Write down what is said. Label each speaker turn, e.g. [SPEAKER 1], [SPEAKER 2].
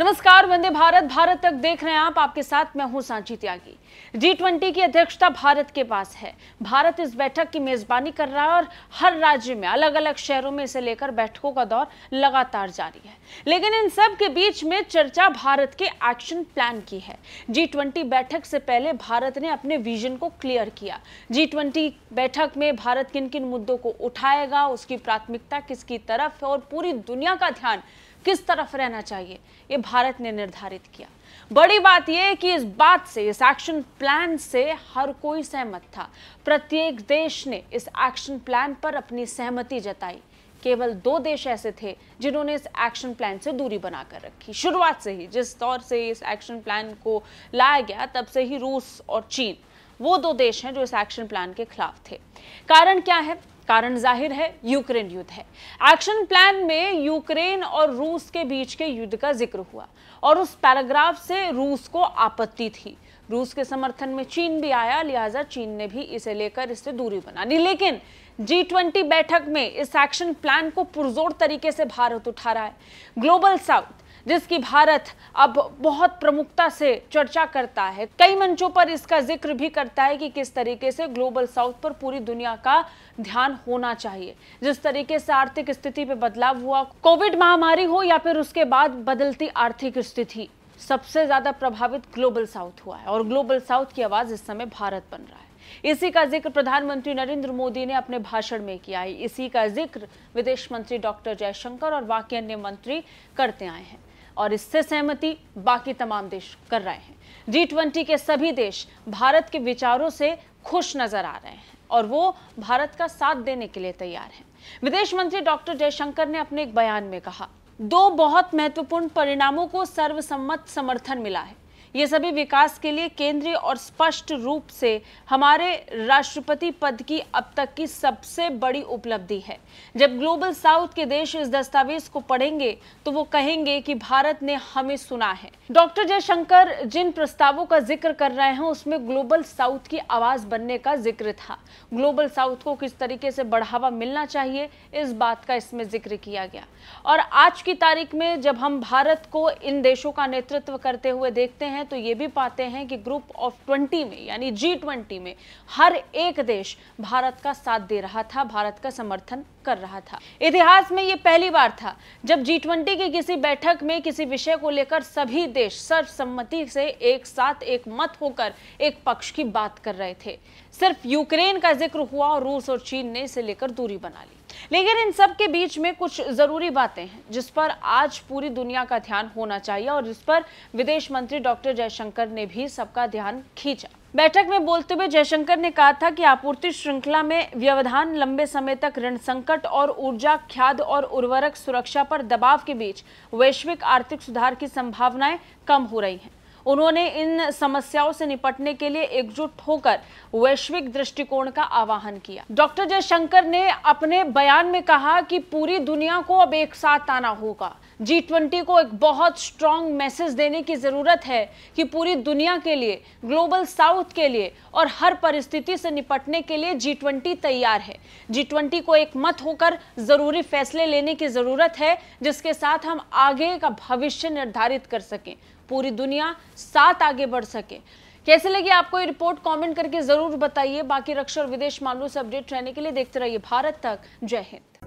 [SPEAKER 1] नमस्कार वंदे भारत भारत तक देख रहे हैं आप आपके साथ मैं हूं सांची त्यागी जी ट्वेंटी की अध्यक्षता भारत के पास है भारत इस बैठक की मेजबानी कर रहा है और हर राज्य में अलग अलग शहरों में इसे लेकर बैठकों का दौर लगातार जारी है लेकिन इन सब के बीच में चर्चा भारत के एक्शन प्लान की है जी बैठक से पहले भारत ने अपने विजन को क्लियर किया जी बैठक में भारत किन किन मुद्दों को उठाएगा उसकी प्राथमिकता किसकी तरफ है और पूरी दुनिया का ध्यान किस तरफ रहना चाहिए ये भारत ने निर्धारित किया बड़ी बात यह कि इस बात से इस एक्शन प्लान से हर कोई सहमत था प्रत्येक देश ने इस एक्शन प्लान पर अपनी सहमति जताई केवल दो देश ऐसे थे जिन्होंने इस एक्शन प्लान से दूरी बनाकर रखी शुरुआत से ही जिस तौर से इस एक्शन प्लान को लाया गया तब से ही रूस और चीन वो दो देश हैं जो इस एक्शन प्लान के खिलाफ थे कारण क्या है कारण जाहिर है यूक्रेन युद्ध है एक्शन प्लान में यूक्रेन और रूस के बीच के युद्ध का जिक्र हुआ और उस पैराग्राफ से रूस को आपत्ति थी रूस के समर्थन में चीन भी आया लिहाजा चीन ने भी इसे लेकर इससे दूरी बना ली लेकिन जी ट्वेंटी बैठक में इस एक्शन प्लान को पुरजोर तरीके से भारत उठा रहा है ग्लोबल साउथ जिसकी भारत अब बहुत प्रमुखता से चर्चा करता है कई मंचों पर इसका जिक्र भी करता है कि किस तरीके से ग्लोबल साउथ पर पूरी दुनिया का ध्यान होना चाहिए जिस तरीके से आर्थिक स्थिति पे बदलाव हुआ कोविड महामारी हो या फिर उसके बाद बदलती आर्थिक स्थिति सबसे ज्यादा प्रभावित ग्लोबल साउथ हुआ है और ग्लोबल साउथ की आवाज इस समय भारत बन रहा है इसी का जिक्र प्रधानमंत्री नरेंद्र मोदी ने अपने भाषण में किया है इसी का जिक्र विदेश मंत्री डॉक्टर जयशंकर और बाकी अन्य मंत्री करते आए हैं और इससे सहमति बाकी तमाम देश कर रहे हैं जी ट्वेंटी के सभी देश भारत के विचारों से खुश नजर आ रहे हैं और वो भारत का साथ देने के लिए तैयार हैं विदेश मंत्री डॉक्टर जयशंकर ने अपने एक बयान में कहा दो बहुत महत्वपूर्ण परिणामों को सर्वसम्मत समर्थन मिला है ये सभी विकास के लिए केंद्रीय और स्पष्ट रूप से हमारे राष्ट्रपति पद की अब तक की सबसे बड़ी उपलब्धि है जब ग्लोबल साउथ के देश इस दस्तावेज को पढ़ेंगे तो वो कहेंगे कि भारत ने हमें सुना है डॉक्टर जयशंकर जिन प्रस्तावों का जिक्र कर रहे हैं उसमें ग्लोबल साउथ की आवाज बनने का जिक्र था ग्लोबल साउथ को किस तरीके से बढ़ावा मिलना चाहिए इस बात का इसमें जिक्र किया गया और आज की तारीख में जब हम भारत को इन देशों का नेतृत्व करते हुए देखते हैं तो ये भी पाते हैं कि ग्रुप ऑफ ट्वेंटी में यानी जी ट्वेंटी में हर एक देश भारत का साथ दे रहा था भारत का समर्थन कर रहा था इतिहास में ये पहली बार था जब जी ट्वेंटी की किसी बैठक में किसी विषय को लेकर सभी देश सर्वसम्मति से एक साथ एक मत होकर एक पक्ष की बात कर रहे थे सिर्फ यूक्रेन का जिक्र हुआ और रूस और चीन ने इसे लेकर दूरी बना ली लेकिन इन सब के बीच में कुछ ज़रूरी बातें हैं जिस पर आज पूरी दुनिया का ध्यान होना चाहिए और जिस पर विदेश मंत्री डॉक्टर जयशंकर ने भी सबका ध्यान खींचा बैठक में बोलते हुए जयशंकर ने कहा था कि आपूर्ति श्रृंखला में व्यवधान लंबे समय तक ऋण संकट और ऊर्जा ख्याद और उर्वरक सुरक्षा पर दबाव के बीच वैश्विक आर्थिक सुधार की संभावनाएं कम हो रही हैं उन्होंने इन समस्याओं से निपटने के लिए एकजुट होकर वैश्विक दृष्टिकोण का आह्वान किया डॉक्टर जयशंकर ने अपने बयान में कहा कि पूरी दुनिया को अब एक साथ आना होगा जी ट्वेंटी को एक बहुत स्ट्रांग मैसेज देने की ज़रूरत है कि पूरी दुनिया के लिए ग्लोबल साउथ के लिए और हर परिस्थिति से निपटने के लिए जी ट्वेंटी तैयार है जी ट्वेंटी को एक मत होकर ज़रूरी फैसले लेने की ज़रूरत है जिसके साथ हम आगे का भविष्य निर्धारित कर सकें पूरी दुनिया साथ आगे बढ़ सके कैसे लगी आपको ये रिपोर्ट कमेंट करके जरूर बताइए बाकी रक्षा और विदेश मामलों से अपडेट रहने के लिए देखते रहिए भारत तक जय हिंद